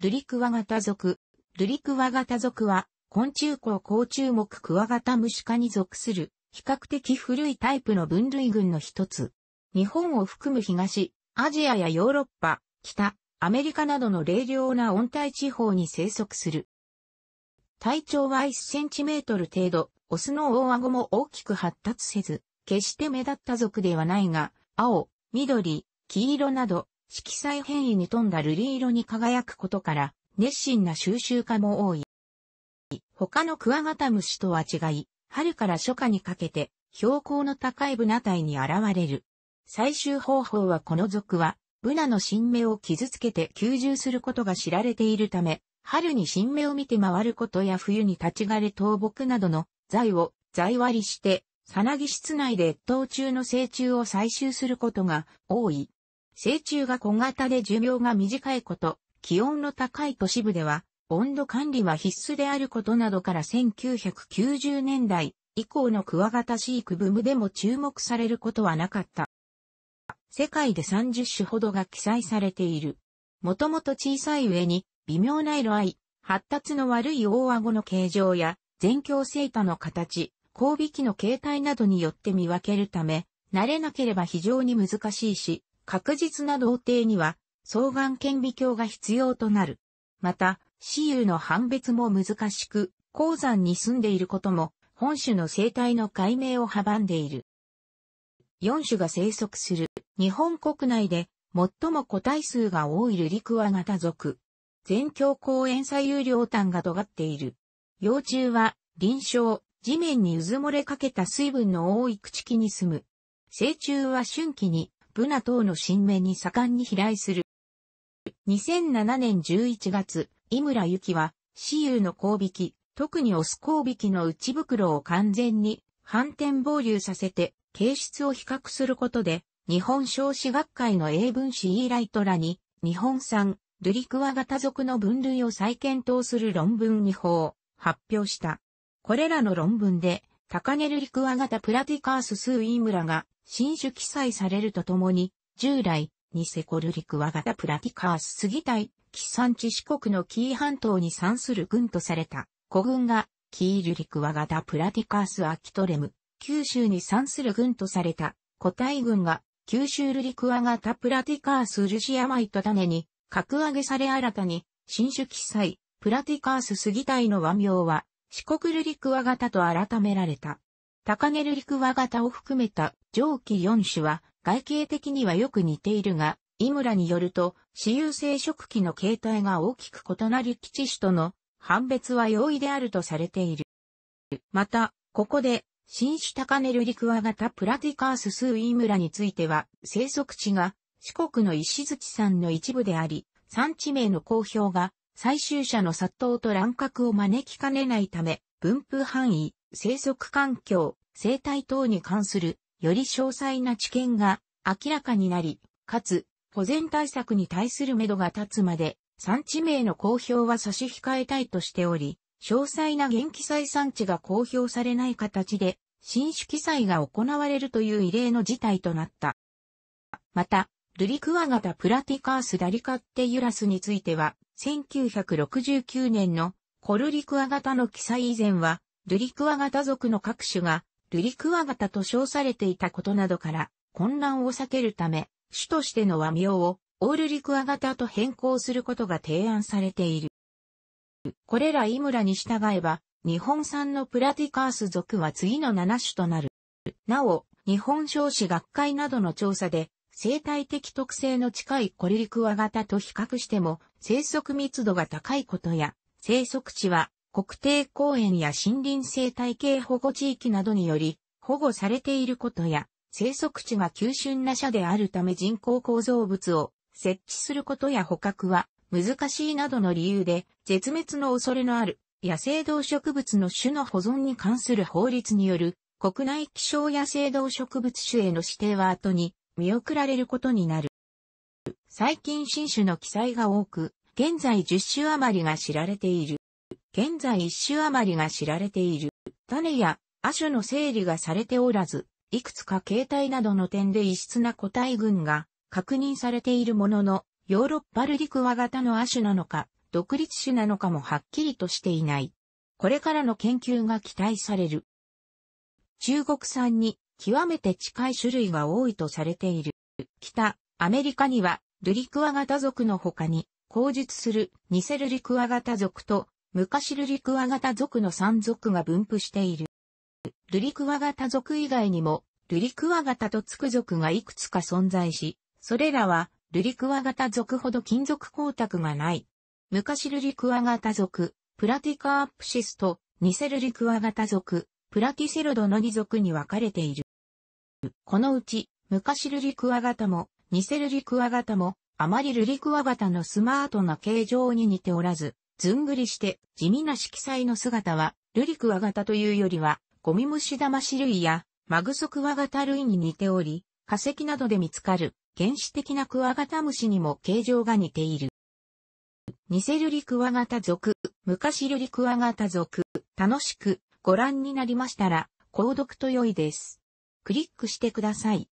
ルリクワガタ族。ルリクワガタ族は、昆虫綱甲虫目クワガタムシ科に属する、比較的古いタイプの分類群の一つ。日本を含む東、アジアやヨーロッパ、北、アメリカなどの冷涼な温帯地方に生息する。体長は1センチメートル程度、オスの大顎も大きく発達せず、決して目立った族ではないが、青、緑、黄色など、色彩変異に富んだ瑠璃色に輝くことから、熱心な収集家も多い。他のクワガタムシとは違い、春から初夏にかけて、標高の高いブナ帯に現れる。採集方法はこの属は、ブナの新芽を傷つけて吸収することが知られているため、春に新芽を見て回ることや冬に立ち枯れ倒木などの材を材割りして、さなぎ室内で越冬中の成虫を採集することが多い。成虫が小型で寿命が短いこと、気温の高い都市部では、温度管理は必須であることなどから1990年代以降のクワガタ飼育ブームでも注目されることはなかった。世界で30種ほどが記載されている。もともと小さい上に、微妙な色合い、発達の悪い大顎の形状や、全鏡セータの形、交尾器の形態などによって見分けるため、慣れなければ非常に難しいし、確実な童定には、双眼顕微鏡が必要となる。また、雌雄の判別も難しく、鉱山に住んでいることも、本種の生態の解明を阻んでいる。4種が生息する、日本国内で、最も個体数が多いルリクワガタ族。全境公園左右両端が尖っている。幼虫は、臨床、地面にうず漏れかけた水分の多い口木に住む。成虫は春季にブナ等の新芽に盛んに飛来する。2007年11月、井村由紀は、私有の交引、特にオス交引の内袋を完全に反転防流させて、形質を比較することで、日本少子学会の英文誌イーライトらに、日本産、ルリクワ型族の分類を再検討する論文2法、発表した。これらの論文で、高根ルリクワ型プラティカーススーイムラが、新種記載されるとともに、従来、ニセコルリクワガタプラティカース杉隊、キン地四国の紀伊半島に産する軍とされた、古軍が、キールリクワガタプラティカースアキトレム、九州に産する軍とされた、古代軍が、九州ルリクワガタプラティカースルシアマイト種に、格上げされ新たに、新種記載、プラティカース杉隊の和名は、四国ルリクワガタと改められた。高根ルリクワ型を含めた上記4種は外形的にはよく似ているが、井村によると、私有生殖器の形態が大きく異なる基地種との判別は容易であるとされている。また、ここで、新種高根ルリクワ型プラティカーススーイムラについては、生息地が四国の石槌山の一部であり、産地名の公表が最終者の殺到と乱獲を招きかねないため、分布範囲、生息環境、生態等に関するより詳細な知見が明らかになり、かつ保全対策に対する目処が立つまで産地名の公表は差し控えたいとしており、詳細な現気祭産地が公表されない形で新種記載が行われるという異例の事態となった。また、ルリクワガタプラティカースダリカッテユラスについては、1969年のコルリクワガタの記載以前は、ルリクワガタ族の各種が、ルリクワガタと称されていたことなどから、混乱を避けるため、種としての和名を、オールリクワガタと変更することが提案されている。これらイムラに従えば、日本産のプラティカース族は次の7種となる。なお、日本少子学会などの調査で、生態的特性の近いコリリクワガタと比較しても、生息密度が高いことや、生息地は国定公園や森林生態系保護地域などにより保護されていることや、生息地が急峻な社であるため人工構造物を設置することや捕獲は難しいなどの理由で絶滅の恐れのある野生動植物の種の保存に関する法律による国内希少野生動植物種への指定は後に見送られることになる。最近新種の記載が多く、現在10種余りが知られている。現在一種余りが知られている。種や亜種の整理がされておらず、いくつか形態などの点で異質な個体群が確認されているものの、ヨーロッパルディクワ型の亜種なのか、独立種なのかもはっきりとしていない。これからの研究が期待される。中国産に極めて近い種類が多いとされている。北、アメリカには、ルリクワ型族の他に、口述するニセルリクワ型族と昔ルリクワ型族の三族が分布している。ルリクワ型族以外にも、ルリクワ型とつく族がいくつか存在し、それらは、ルリクワ型族ほど金属光沢がない。昔ルリクワ型族、プラティカアップシスと、ニセルリクワ型族、プラティセロドの2族に分かれている。このうち、昔ルリクワ型も、ニセルリクワ型も、あまりルリクワ型のスマートな形状に似ておらず、ずんぐりして地味な色彩の姿は、ルリクワガタというよりは、ゴミ虫種類やマグソクワガタ類に似ており、化石などで見つかる原始的なクワガタムシにも形状が似ている。ニセルリクワガタ族、昔ルリクワガタ族、楽しくご覧になりましたら、購読と良いです。クリックしてください。